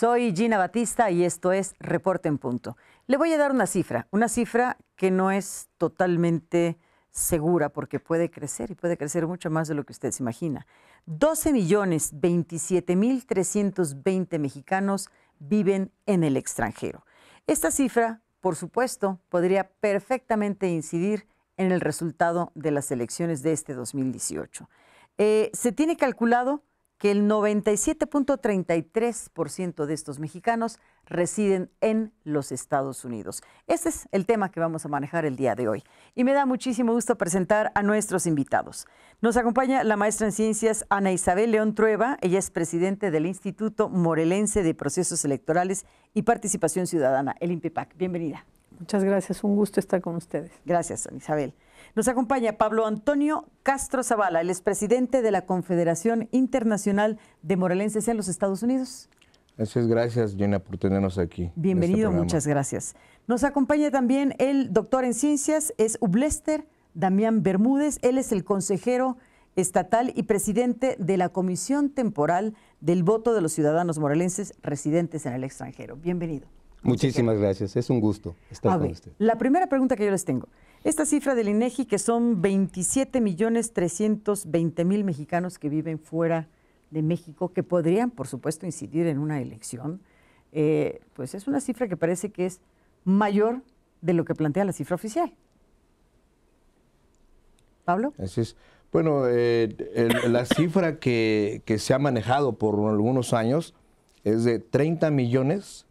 Soy Gina Batista y esto es Reporte en Punto. Le voy a dar una cifra, una cifra que no es totalmente segura porque puede crecer y puede crecer mucho más de lo que usted se imagina. 12 millones mil mexicanos viven en el extranjero. Esta cifra, por supuesto, podría perfectamente incidir en el resultado de las elecciones de este 2018. Eh, se tiene calculado que el 97.33% de estos mexicanos residen en los Estados Unidos. Este es el tema que vamos a manejar el día de hoy. Y me da muchísimo gusto presentar a nuestros invitados. Nos acompaña la maestra en ciencias Ana Isabel León Trueba. Ella es presidente del Instituto Morelense de Procesos Electorales y Participación Ciudadana, el INPEPAC. Bienvenida. Muchas gracias, un gusto estar con ustedes. Gracias, Ana Isabel. Nos acompaña Pablo Antonio Castro Zavala, el expresidente de la Confederación Internacional de Morelenses en los Estados Unidos. Muchas gracias, Gina, por tenernos aquí. Este Bienvenido, muchas gracias. Nos acompaña también el doctor en ciencias, es Ublester Damián Bermúdez. Él es el consejero estatal y presidente de la Comisión Temporal del Voto de los Ciudadanos Morelenses residentes en el extranjero. Bienvenido. Muchísimas gracias, es un gusto estar con usted. La primera pregunta que yo les tengo. Esta cifra del INEGI, que son 27 millones 320 mil mexicanos que viven fuera de México, que podrían, por supuesto, incidir en una elección, eh, pues es una cifra que parece que es mayor de lo que plantea la cifra oficial. Pablo. Bueno, eh, la cifra que, que, se ha manejado por algunos años es de 30 millones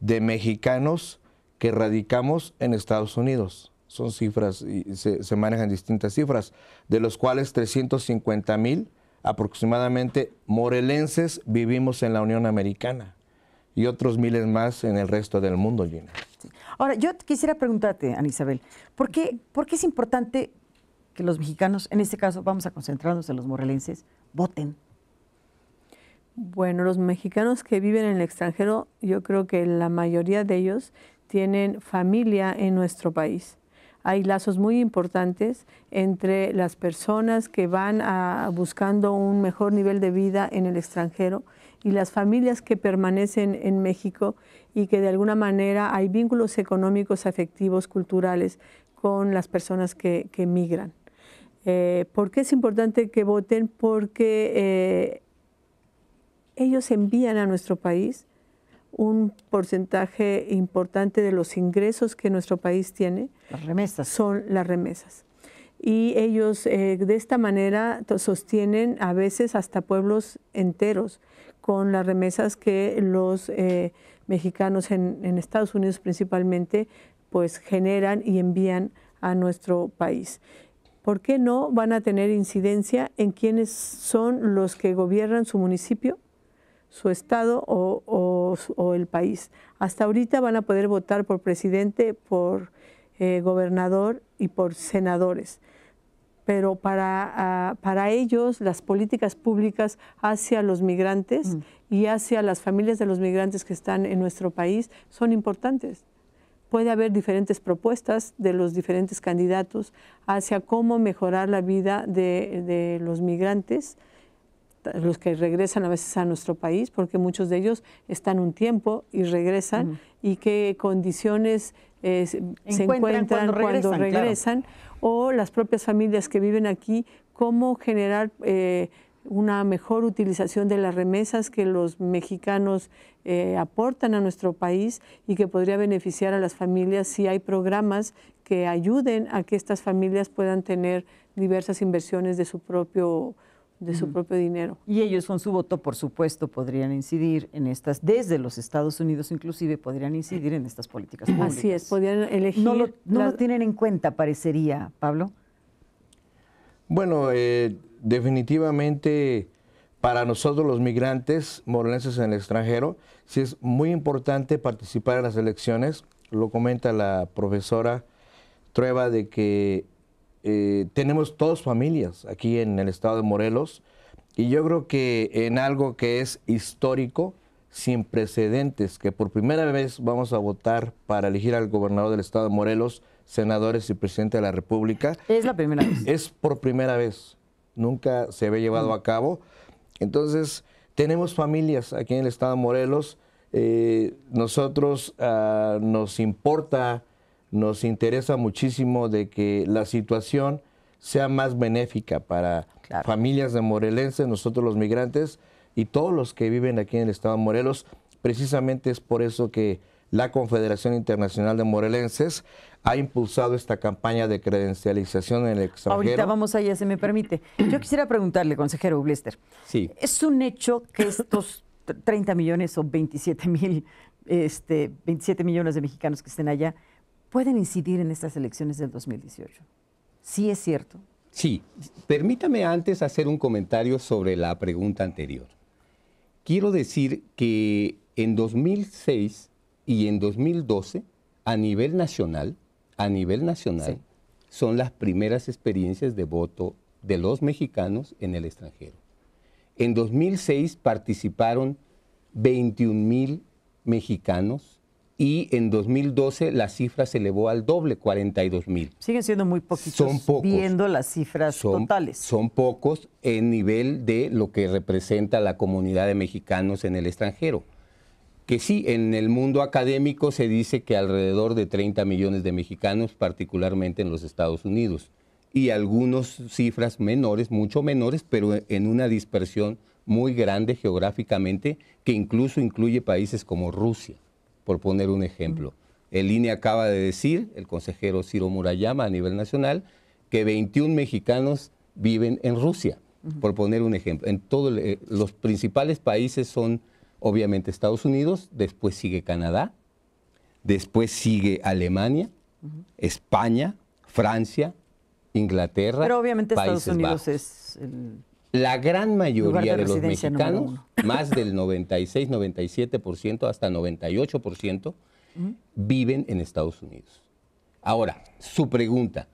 de mexicanos que radicamos en Estados Unidos son cifras y se, manejan distintas cifras, de los cuales 350 mil aproximadamente morelenses vivimos en la Unión Americana y otros miles más en el resto del mundo, Gina. Ahora, yo quisiera preguntarte, Ana Isabel, ¿por qué, ¿por qué es importante que los mexicanos, en este caso vamos a concentrarnos en los morelenses, voten? Bueno, los mexicanos que viven en el extranjero, yo creo que la mayoría de ellos tienen familia en nuestro país hay lazos muy importantes entre las personas que van buscando un mejor nivel de vida en el extranjero y las familias que permanecen en México y que de alguna manera hay vínculos económicos, afectivos, culturales con las personas que, que migran. Eh, ¿Por qué es importante que voten? Porque eh, ellos envían a nuestro país un porcentaje importante de los ingresos que nuestro país tiene. remesas. Son las remesas. Y ellos eh, de esta manera sostienen a veces hasta pueblos enteros con las remesas que los eh, mexicanos en, Estados Unidos principalmente pues generan y envían a nuestro país. ¿Por qué no van a tener incidencia en quiénes son los que gobiernan su municipio? su estado o, el país. Hasta ahorita van a poder votar por presidente, por eh, gobernador y por senadores. Pero ah, para, ellos las políticas públicas hacia los migrantes mm. y hacia las familias de los migrantes que están en nuestro país son importantes puede haber diferentes propuestas de los diferentes candidatos hacia cómo mejorar la vida de los migrantes los que regresan a veces a nuestro país, porque muchos de ellos están un tiempo y regresan, y qué condiciones eh, se encuentran, cuando regresan, o las propias familias que viven aquí, cómo generar eh, una mejor utilización de las remesas que los mexicanos eh, aportan a nuestro país y que podría beneficiar a las familias si hay programas que ayuden a que estas familias puedan tener diversas inversiones de su propio de su propio dinero. Y ellos con su voto, por supuesto, podrían incidir en estas, desde los Estados Unidos inclusive, podrían incidir en estas políticas Así es, podrían elegir. No lo, tienen en cuenta, parecería, Pablo. Bueno, eh, definitivamente para nosotros los migrantes morelenses en el extranjero, sí es muy importante participar en las elecciones. Lo comenta la profesora Trueba de que eh, tenemos todos familias aquí en el estado de Morelos y yo creo que en algo que es histórico, sin precedentes, que por primera vez vamos a votar para elegir al gobernador del estado de Morelos, senadores y presidente de la República. Es la primera vez. Es por primera vez. Nunca se había llevado a cabo. Entonces, tenemos familias aquí en el estado de Morelos. Eh, nosotros ah, nos importa nos interesa muchísimo de que la situación sea más benéfica para familias de morelenses, nosotros los migrantes y todos los que viven aquí en el estado de Morelos. Precisamente es por eso que la Confederación Internacional de Morelenses ha impulsado esta campaña de credencialización en el extranjero. Ahorita vamos allá, si me permite. Yo quisiera preguntarle, consejero Blister. Sí. ¿Es un hecho que estos 30 millones o 27 mil, este, 27 millones de mexicanos que estén allá, pueden incidir en estas elecciones del 2018. Sí es cierto. Sí, permítame antes hacer un comentario sobre la pregunta anterior. Quiero decir que en 2006 y en 2012, a nivel nacional, a nivel nacional, son las primeras experiencias de voto de los mexicanos en el extranjero. En 2006 participaron 21 mil mexicanos y en 2012 la cifra se elevó al doble, 42 mil. Siguen siendo muy poquitos viendo las cifras totales. Son pocos en nivel de lo que representa la comunidad de mexicanos en el extranjero. Que sí, en el mundo académico se dice que alrededor de 30 millones de mexicanos, particularmente en los Estados Unidos, y algunas cifras menores, mucho menores, pero en una dispersión muy grande geográficamente, que incluso incluye países como Rusia por poner un ejemplo. El INE acaba de decir, el consejero Ciro Murayama a nivel nacional, que 21 mexicanos viven en Rusia, por poner un ejemplo. En todos eh, los principales países son obviamente Estados Unidos, después sigue Canadá, después sigue Alemania, España, Francia, Inglaterra. Pero obviamente Estados Unidos es el la gran mayoría de, los mexicanos, más del 96, 97%, hasta 98%, viven en Estados Unidos. Ahora, su pregunta,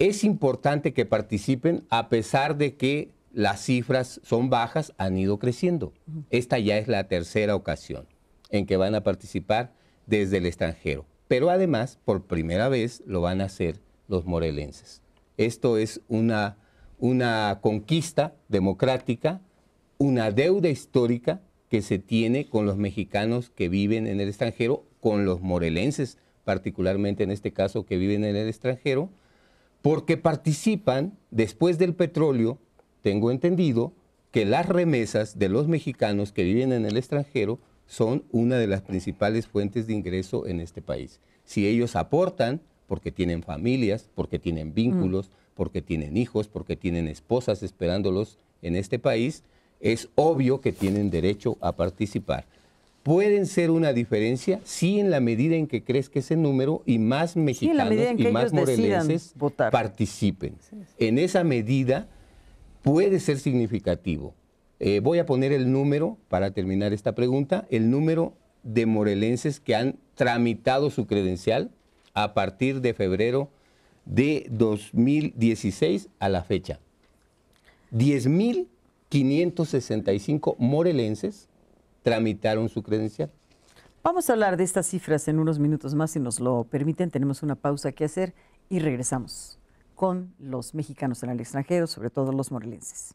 ¿es importante que participen a pesar de que las cifras son bajas, han ido creciendo? Esta ya es la tercera ocasión en que van a participar desde el extranjero. Pero además, por primera vez, lo van a hacer los morelenses. Esto es una una conquista democrática, una deuda histórica que se tiene con los mexicanos que viven en el extranjero, con los morelenses particularmente en este caso que viven en el extranjero, porque participan después del petróleo, tengo entendido, que las remesas de los mexicanos que viven en el extranjero son una de las principales fuentes de ingreso en este país. Si ellos aportan, porque tienen familias, porque tienen vínculos, porque tienen hijos, porque tienen esposas esperándolos en este país, es obvio que tienen derecho a participar. ¿Pueden ser una diferencia? Sí, en la medida en que crezca ese número y más mexicanos y más morelenses participen. En esa medida puede ser significativo. Eh, voy a poner el número, para terminar esta pregunta, el número de morelenses que han tramitado su credencial a partir de febrero de 2016 a la fecha. 10.565 morelenses tramitaron su credencial. Vamos a hablar de estas cifras en unos minutos más, si nos lo permiten. Tenemos una pausa que hacer y regresamos con los mexicanos en el extranjero, sobre todo los morelenses.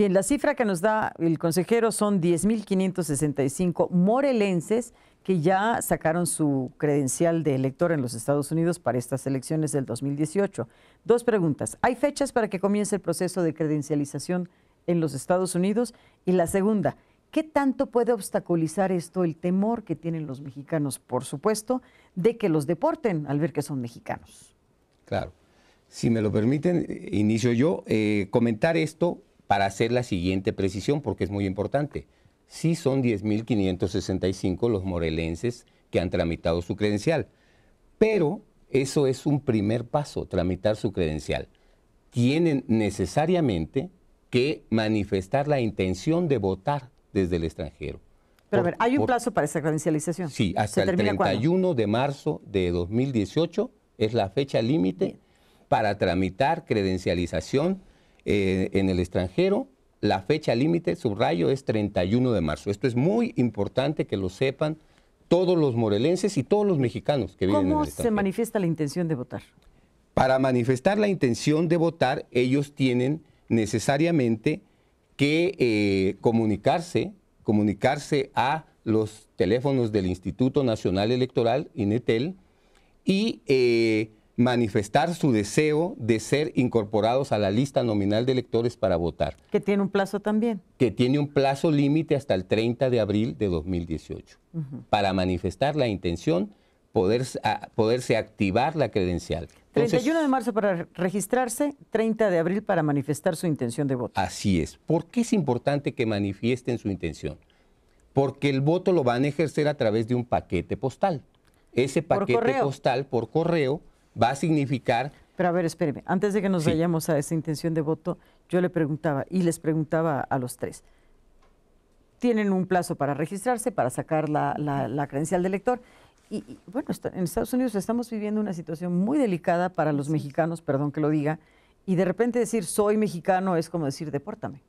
Bien, la cifra que nos da el consejero son 10.565 morelenses que ya sacaron su credencial de elector en los Estados Unidos para estas elecciones del 2018. Dos preguntas. ¿Hay fechas para que comience el proceso de credencialización en los Estados Unidos? Y la segunda, ¿qué tanto puede obstaculizar esto el temor que tienen los mexicanos, por supuesto, de que los deporten al ver que son mexicanos? Claro. Si me lo permiten, inicio yo. Eh, comentar esto para hacer la siguiente precisión, porque es muy importante. Sí son 10.565 los morelenses que han tramitado su credencial, pero eso es un primer paso, tramitar su credencial. Tienen necesariamente que manifestar la intención de votar desde el extranjero. Pero a ver, ¿hay un plazo para esa credencialización? Sí, hasta el 31 de marzo de 2018 es la fecha límite para tramitar credencialización eh, en el extranjero, la fecha límite, subrayo, es 31 de marzo. Esto es muy importante que lo sepan todos los morelenses y todos los mexicanos que viven en el ¿Cómo se manifiesta la intención de votar? Para manifestar la intención de votar, ellos tienen necesariamente que eh, comunicarse, comunicarse a los teléfonos del Instituto Nacional Electoral, INETEL, y eh, manifestar su deseo de ser incorporados a la lista nominal de electores para votar. Que tiene un plazo también. Que tiene un plazo límite hasta el 30 de abril de 2018 para manifestar la intención, poder, poderse activar la credencial. 31 de marzo para registrarse, 30 de abril para manifestar su intención de voto. Así es. ¿Por qué es importante que manifiesten su intención? Porque el voto lo van a ejercer a través de un paquete postal. Ese paquete postal por correo va a significar... Pero a ver, espéreme, antes de que nos vayamos a esa intención de voto, yo le preguntaba y les preguntaba a los tres. Tienen un plazo para registrarse, para sacar la, la, la credencial de elector? Y, bueno, en Estados Unidos estamos viviendo una situación muy delicada para los mexicanos, perdón que lo diga, y de repente decir soy mexicano es como decir depórtame.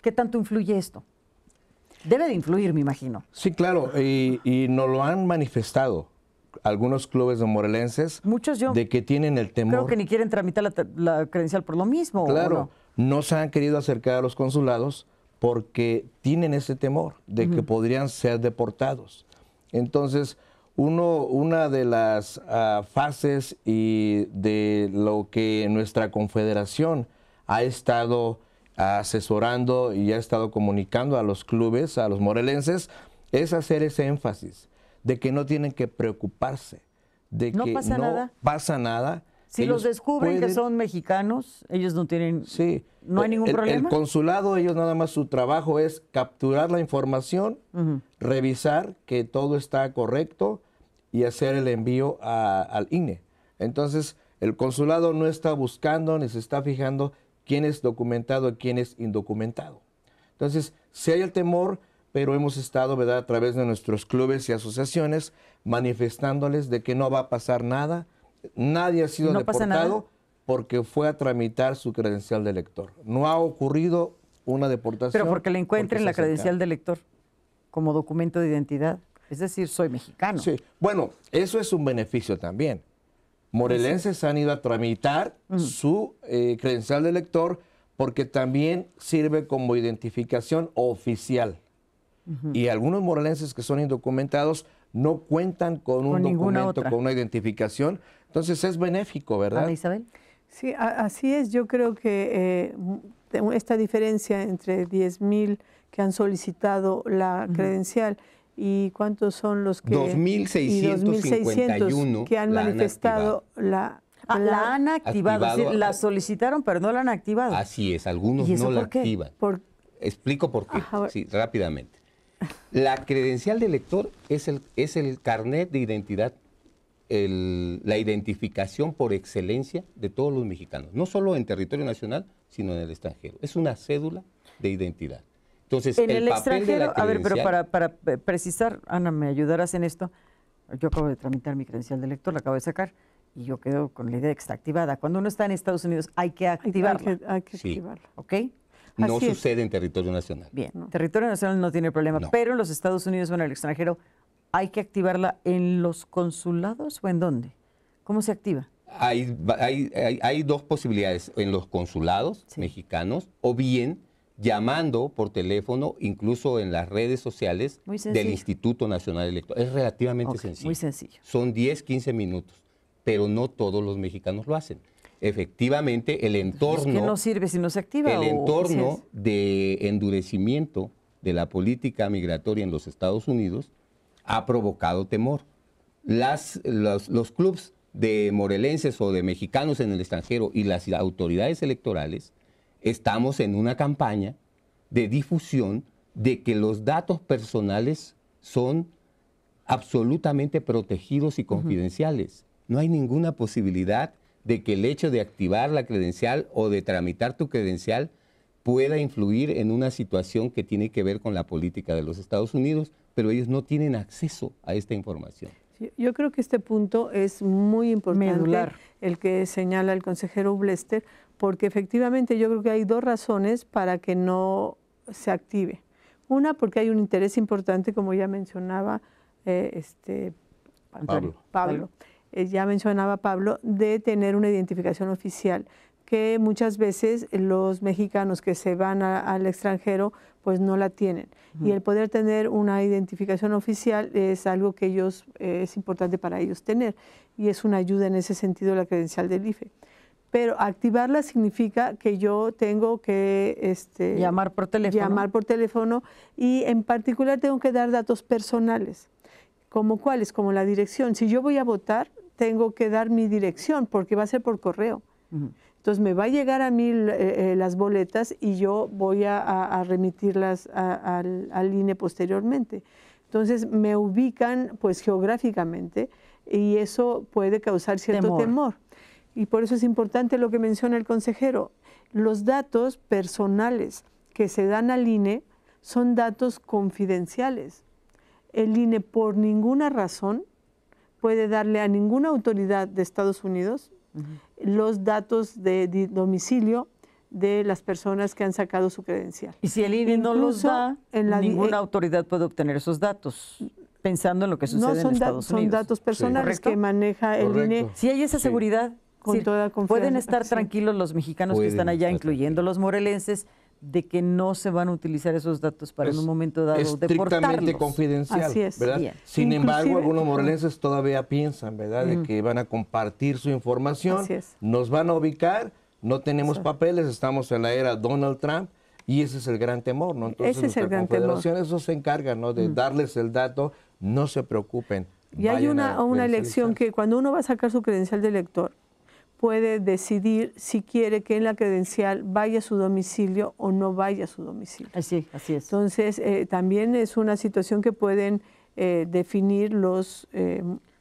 ¿Qué tanto influye esto? Debe de influir, me imagino. Sí, claro, y, y nos lo han manifestado algunos clubes de morelenses de que tienen el temor. Creo que ni quieren tramitar la, credencial por lo mismo. Claro, no? se han querido acercar a los consulados porque tienen ese temor de que podrían ser deportados. Entonces, uno, una de las ah, fases y de lo que nuestra confederación ha estado asesorando y ha estado comunicando a los clubes, a los morelenses, es hacer ese énfasis de que no tienen que preocuparse, de que pasa no nada. pasa nada. Si los descubren que son mexicanos, ellos no tienen, sí. no hay ningún el, problema. El consulado, ellos nada más su trabajo es capturar la información, revisar que todo está correcto y hacer el envío al INE. Entonces, el consulado no está buscando ni se está fijando quién es documentado y quién es indocumentado. Entonces, si hay el temor, pero hemos estado, ¿verdad?, a través de nuestros clubes y asociaciones manifestándoles de que no va a pasar nada, nadie ha sido deportado porque fue a tramitar su credencial de elector. No ha ocurrido una deportación. Pero porque le encuentren la credencial de elector como documento de identidad. Es decir, soy mexicano. Sí, bueno, eso es un beneficio también. Morelenses han ido a tramitar su eh, credencial de elector porque también sirve como identificación oficial. Y algunos moraleses que son indocumentados no cuentan con, un documento, con una identificación. Entonces es benéfico, ¿verdad? Isabel. Sí, así es. Yo creo que eh, mm, esta diferencia entre 10.000 que han solicitado la credencial y cuántos son los que... 2.651 que han manifestado ah, la... la, han activado, la solicitaron, pero no la han activado. Así es, algunos no la activan. Explico por qué, sí, rápidamente. La credencial de lector es el, es el carnet de identidad, la identificación por excelencia de todos los mexicanos, no solo en territorio nacional, sino en el extranjero. Es una cédula de identidad. Entonces, en el, extranjero, a ver, pero para, precisar, Ana, me ayudarás en esto. Yo acabo de tramitar mi credencial de lector la acabo de sacar y yo quedo con la idea está activada. Cuando uno está en Estados Unidos hay que activarla. Hay que, ¿Ok? No sucede en territorio nacional. Bien, territorio nacional no tiene problema, pero en los Estados Unidos o en el extranjero, ¿hay que activarla en los consulados o en dónde? ¿Cómo se activa? Hay, hay, dos posibilidades, en los consulados mexicanos o bien llamando por teléfono, incluso en las redes sociales del Instituto Nacional Electoral. Es relativamente sencillo. Muy sencillo. Son 10, 15 minutos, pero no todos los mexicanos lo hacen efectivamente el entorno... que no sirve si no se activa. El entorno de endurecimiento de la política migratoria en los Estados Unidos ha provocado temor. Las, los, los clubes de morelenses o de mexicanos en el extranjero y las autoridades electorales estamos en una campaña de difusión de que los datos personales son absolutamente protegidos y confidenciales. No hay ninguna posibilidad de que el hecho de activar la credencial o de tramitar tu credencial pueda influir en una situación que tiene que ver con la política de los Estados Unidos, pero ellos no tienen acceso a esta información. yo creo que este punto es muy importante, el que señala el consejero Blester, porque efectivamente yo creo que hay dos razones para que no se active. Una, porque hay un interés importante, como ya mencionaba eh, este, Pablo eh, ya mencionaba Pablo, de tener una identificación oficial que muchas veces los mexicanos que se van al extranjero pues no la tienen. Y el poder tener una identificación oficial es algo que ellos, eh, es importante para ellos tener y es una ayuda en ese sentido la credencial del IFE. Pero activarla significa que yo tengo que este, llamar por teléfono. Llamar por teléfono y en particular tengo que dar datos personales. ¿Como cuáles? Como la dirección. Si yo voy a votar, tengo que dar mi dirección porque va a ser por correo. Entonces me va a llegar a mí eh, eh, las boletas y yo voy a, remitirlas al, INE posteriormente. Entonces me ubican pues geográficamente y eso puede causar cierto temor. temor. Y por eso es importante lo que menciona el consejero. Los datos personales que se dan al INE son datos confidenciales. El INE por ninguna razón puede darle a ninguna autoridad de Estados Unidos los datos de, domicilio de las personas que han sacado su credencial. Y si el INE no los da, en ninguna eh, autoridad puede obtener esos datos pensando en lo que sucede en Estados Unidos. Son datos personales que maneja el INE. Si hay esa seguridad, Pueden estar tranquilos los mexicanos que están allá, incluyendo los morelenses, de que no se van a utilizar esos datos para en un momento dado estrictamente confidencial, ¿verdad? Sin embargo, algunos morelenses todavía piensan, ¿verdad?, de que van a compartir su información, nos van a ubicar, no tenemos papeles, estamos en la era Donald Trump y ese es el gran temor, ¿no? Entonces, ese es el eso se encarga, ¿no?, de darles el dato, no se preocupen. Y hay una, una elección que cuando uno va a sacar su credencial de elector, puede decidir si quiere que en la credencial vaya a su domicilio o no vaya a su domicilio. Eh, así, es. Entonces, eh, también es una situación que pueden eh, definir los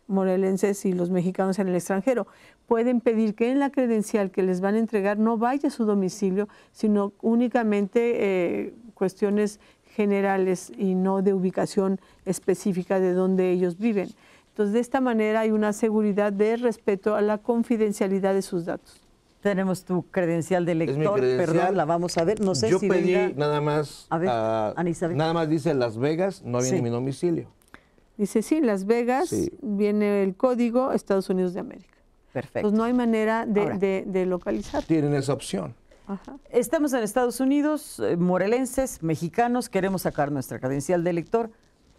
morelenses y los mexicanos en el extranjero. Pueden pedir que en la credencial que les van a entregar no vaya a su domicilio, sino únicamente cuestiones generales y no de ubicación específica de donde ellos viven. Entonces, de esta manera hay una seguridad de respeto a la confidencialidad de sus datos. Tenemos tu credencial de lector, credencial. perdón, la vamos a ver. No sé Yo pedí nada más. A ah, Nada más dice Las Vegas, no viene mi domicilio. Dice, sí, Las Vegas, viene el código Estados Unidos de América. Perfecto. Entonces no hay manera de, localizar. Tienen esa opción. Ajá. Estamos en Estados Unidos, eh, morelenses, mexicanos, queremos sacar nuestra credencial de lector.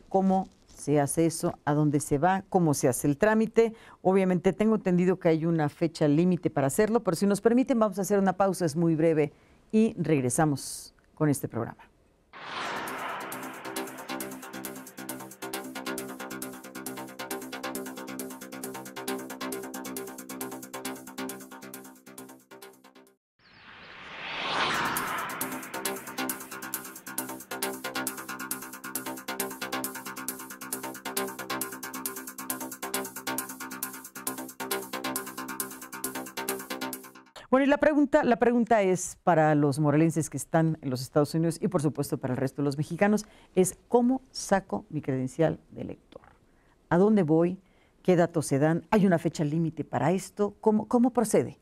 como se hace eso, a dónde se va, cómo se hace el trámite. Obviamente tengo entendido que hay una fecha límite para hacerlo, pero si nos permiten vamos a hacer una pausa, es muy breve, y regresamos con este programa. la pregunta es para los morelenses que están en los Estados Unidos y por supuesto para el resto de los mexicanos, es ¿cómo saco mi credencial de elector? ¿A dónde voy? ¿Qué datos se dan? ¿Hay una fecha límite para esto? ¿Cómo, procede?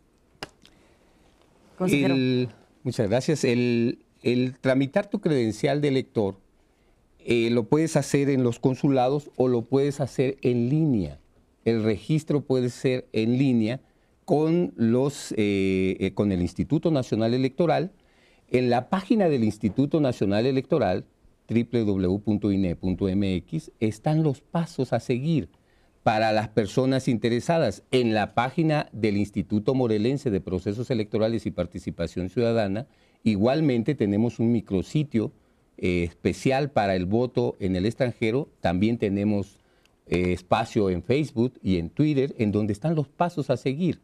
muchas gracias. El, tramitar tu credencial de elector eh, lo puedes hacer en los consulados o lo puedes hacer en línea. El registro puede ser en línea con, los, eh, eh, con el Instituto Nacional Electoral. En la página del Instituto Nacional Electoral, www.ine.mx, están los pasos a seguir para las personas interesadas. En la página del Instituto Morelense de Procesos Electorales y Participación Ciudadana, igualmente tenemos un micrositio eh, especial para el voto en el extranjero. También tenemos espacio en Facebook y en Twitter, en donde están los pasos a seguir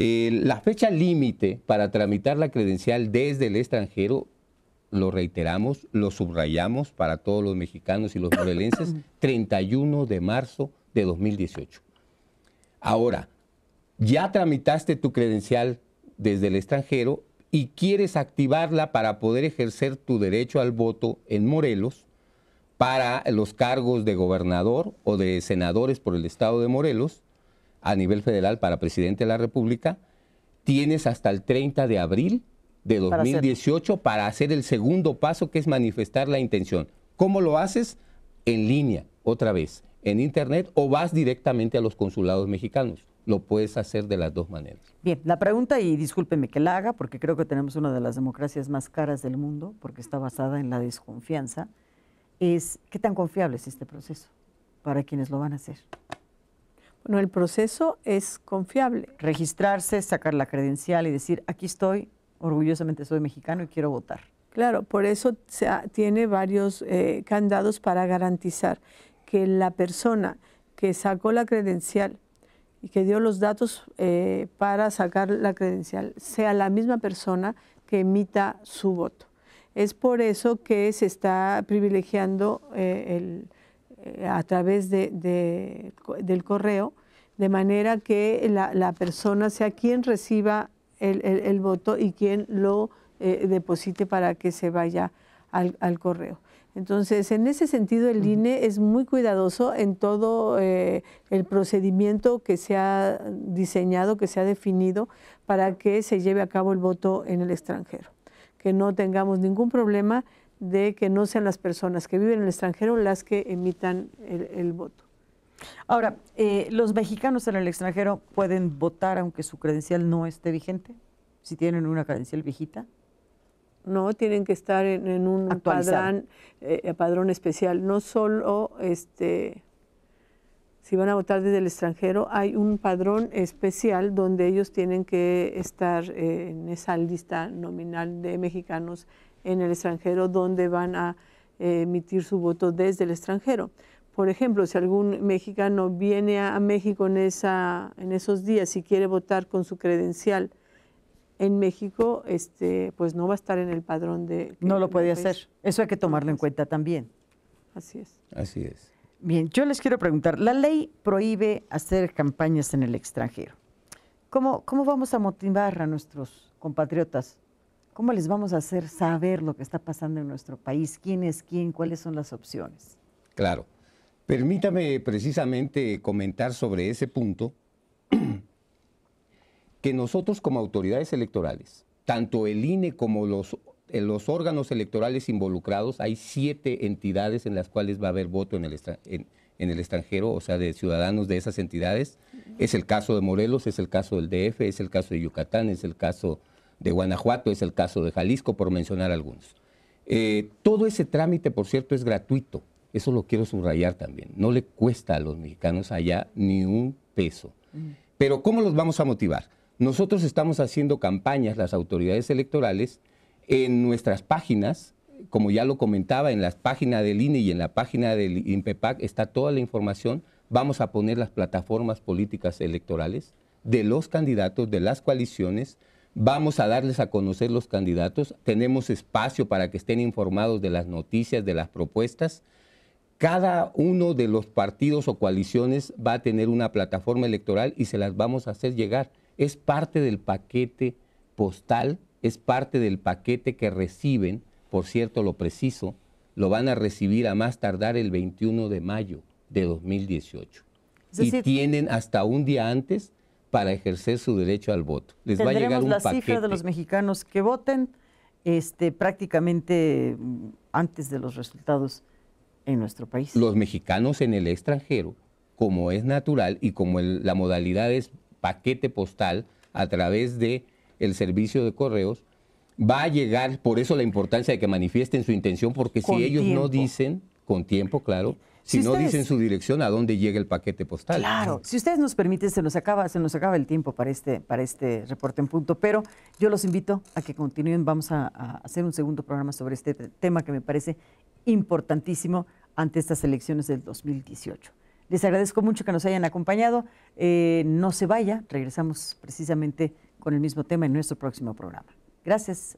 eh, la fecha límite para tramitar la credencial desde el extranjero, lo reiteramos, lo subrayamos para todos los mexicanos y los morelenses, 31 de marzo de 2018. Ahora, ya tramitaste tu credencial desde el extranjero y quieres activarla para poder ejercer tu derecho al voto en Morelos para los cargos de gobernador o de senadores por el estado de Morelos, a nivel federal para presidente de la República, tienes hasta el 30 de abril de 2018 para hacer. el segundo paso que es manifestar la intención. ¿Cómo lo haces? En línea, otra vez, en internet o vas directamente a los consulados mexicanos. Lo puedes hacer de las dos maneras. Bien, la pregunta, y discúlpeme que la haga, porque creo que tenemos una de las democracias más caras del mundo, porque está basada en la desconfianza, es qué tan confiable es este proceso para quienes lo van a hacer. No, el proceso es confiable. Registrarse, sacar la credencial y decir, aquí estoy, orgullosamente soy mexicano y quiero votar. Claro, por eso tiene varios eh, candados para garantizar que la persona que sacó la credencial y que dio los datos eh, para sacar la credencial sea la misma persona que emita su voto. Es por eso que se está privilegiando eh, a través del correo de manera que la, persona sea quien reciba el, voto y quien lo eh, deposite para que se vaya al, correo. Entonces, en ese sentido, el INE es muy cuidadoso en todo eh, el procedimiento que se ha diseñado, que se ha definido para que se lleve a cabo el voto en el extranjero. Que no tengamos ningún problema de que no sean las personas que viven en el extranjero las que emitan el voto. Ahora, eh, ¿los mexicanos en el extranjero pueden votar aunque su credencial no esté vigente? Si tienen una credencial viejita. No, tienen que estar en, un eh, padrón especial. No solo este, si van a votar desde el extranjero, hay un padrón especial donde ellos tienen que estar eh, en esa lista nominal de mexicanos en el extranjero, donde van a emitir su voto desde el extranjero. Por ejemplo, si algún mexicano viene a, México en, esos días y quiere votar con su credencial en México, este, pues no va a estar en el padrón de... No lo puede pues. hacer. Eso hay que tomarlo en cuenta también. Así es. Así es. Bien, yo les quiero preguntar, la ley prohíbe hacer campañas en el extranjero. ¿Cómo, cómo vamos a motivar a nuestros compatriotas? ¿Cómo les vamos a hacer saber lo que está pasando en nuestro país? ¿Quién es quién? ¿Cuáles son las opciones? Claro. Permítame precisamente comentar sobre ese punto que nosotros como autoridades electorales, tanto el INE como los, eh, los órganos electorales involucrados, hay siete entidades en las cuales va a haber voto en el, el extranjero, o sea, de ciudadanos de esas entidades. Es el caso de Morelos, es el caso del DF, es el caso de Yucatán, es el caso de Guanajuato, es el caso de Jalisco, por mencionar algunos. Eh, todo ese trámite, por cierto, es gratuito. Eso lo quiero subrayar también. No le cuesta a los mexicanos allá ni un peso. Pero ¿cómo los vamos a motivar? Nosotros estamos haciendo campañas, las autoridades electorales, en nuestras páginas, como ya lo comentaba, en la página del INE y en la página del INPEPAC está toda la información. Vamos a poner las plataformas políticas electorales de los candidatos, de las coaliciones. Vamos a darles a conocer los candidatos. Tenemos espacio para que estén informados de las noticias, de las propuestas. Cada uno de los partidos o coaliciones va a tener una plataforma electoral y se las vamos a hacer llegar. Es parte del paquete postal, es parte del paquete que reciben, por cierto, lo preciso, lo van a recibir a más tardar el 21 de mayo de 2018. y tienen hasta un día antes para ejercer su derecho al voto. Les va a llegar un la cifra de los mexicanos que voten este, prácticamente mm, antes de los resultados en nuestro país. Los mexicanos en el extranjero, como es natural y como la modalidad es paquete postal a través de el servicio de correos, va a llegar, por eso la importancia de que manifiesten su intención, porque si ellos no dicen, con tiempo, claro, si, no dicen su dirección, ¿a dónde llega el paquete postal? Claro, si ustedes nos permiten, se nos acaba, se nos acaba el tiempo para este, para este reporte en punto, pero yo los invito a que continúen, vamos a, a hacer un segundo programa sobre este tema que me parece importantísimo ante estas elecciones del 2018. Les agradezco mucho que nos hayan acompañado. Eh, no se vaya, regresamos precisamente con el mismo tema en nuestro próximo programa. Gracias.